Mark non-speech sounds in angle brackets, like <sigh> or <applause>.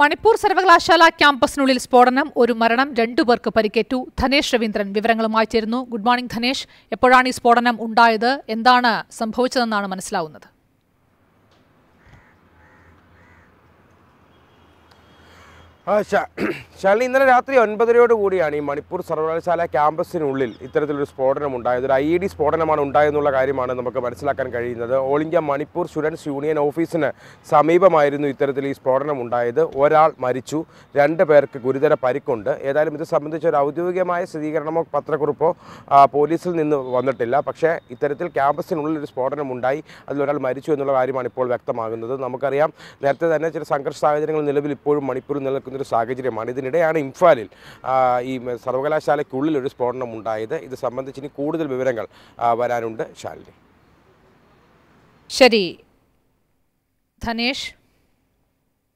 മണിപ്പൂർ സർവകലാശാല ക്യാമ്പസിനുള്ളിൽ സ്ഫോടനം ഒരു മരണം രണ്ടുപേർക്ക് പരിക്കേറ്റു ധനേഷ് രവീന്ദ്രൻ വിവരങ്ങളുമായി ചേരുന്നു ഗുഡ് മോർണിംഗ് ധനേഷ് എപ്പോഴാണ് ഈ സ്ഫോടനം ഉണ്ടായത് എന്താണ് സംഭവിച്ചതെന്നാണ് മനസ്സിലാവുന്നത് <clears throat> ശാലി ഇന്നലെ രാത്രി ഒൻപതരയോട് കൂടിയാണ് ഈ മണിപ്പൂർ സർവകലാശാല ക്യാമ്പസിനുള്ളിൽ ഇത്തരത്തിലൊരു സ്ഫോടനം ഉണ്ടായത് ഒരു ഐ ഇ ഡി സ്ഫോടനമാണ് ഉണ്ടായെന്നുള്ള കാര്യമാണ് നമുക്ക് മനസ്സിലാക്കാൻ കഴിയുന്നത് all India Manipur students union ഓഫീസിന് സമീപമായിരുന്നു ഇത്തരത്തിൽ ഈ സ്ഫോടനം ഉണ്ടായത് ഒരാൾ മരിച്ചു രണ്ട് പേർക്ക് ഗുരുതര പരിക്കുണ്ട് ഏതായാലും ഇത് സംബന്ധിച്ച് ഒരു ഔദ്യോഗികമായ സ്ഥിരീകരണമോ പത്രക്കുറിപ്പോ പോലീസിൽ നിന്ന് വന്നിട്ടില്ല പക്ഷേ ഇത്തരത്തിൽ ക്യാമ്പസിനുള്ളിൽ ഒരു സ്ഫോടനം ഉണ്ടായി അതിലൊരാൾ മരിച്ചു എന്നുള്ള കാര്യമാണ് ഇപ്പോൾ വ്യക്തമാകുന്നത് നമുക്കറിയാം നേരത്തെ തന്നെ ചില സംഘർഷ സാഹചര്യങ്ങൾ നിലവിൽ ഇപ്പോഴും മണിപ്പൂർ നിലനിൽക്കുന്ന ഒരു സാഹചര്യമാണ് ഇതിനിടെയാണ് ഇംഫാലിൽ ഈ സർവകലാശാലയ്ക്കുള്ളിൽ ഒരു സ്ഫോടനം ഉണ്ടായത് ഇത് സംബന്ധിച്ച് ഇനി കൂടുതൽ വിവരങ്ങൾ വരാനുണ്ട് ശാലിനി ശരി ധനേഷ്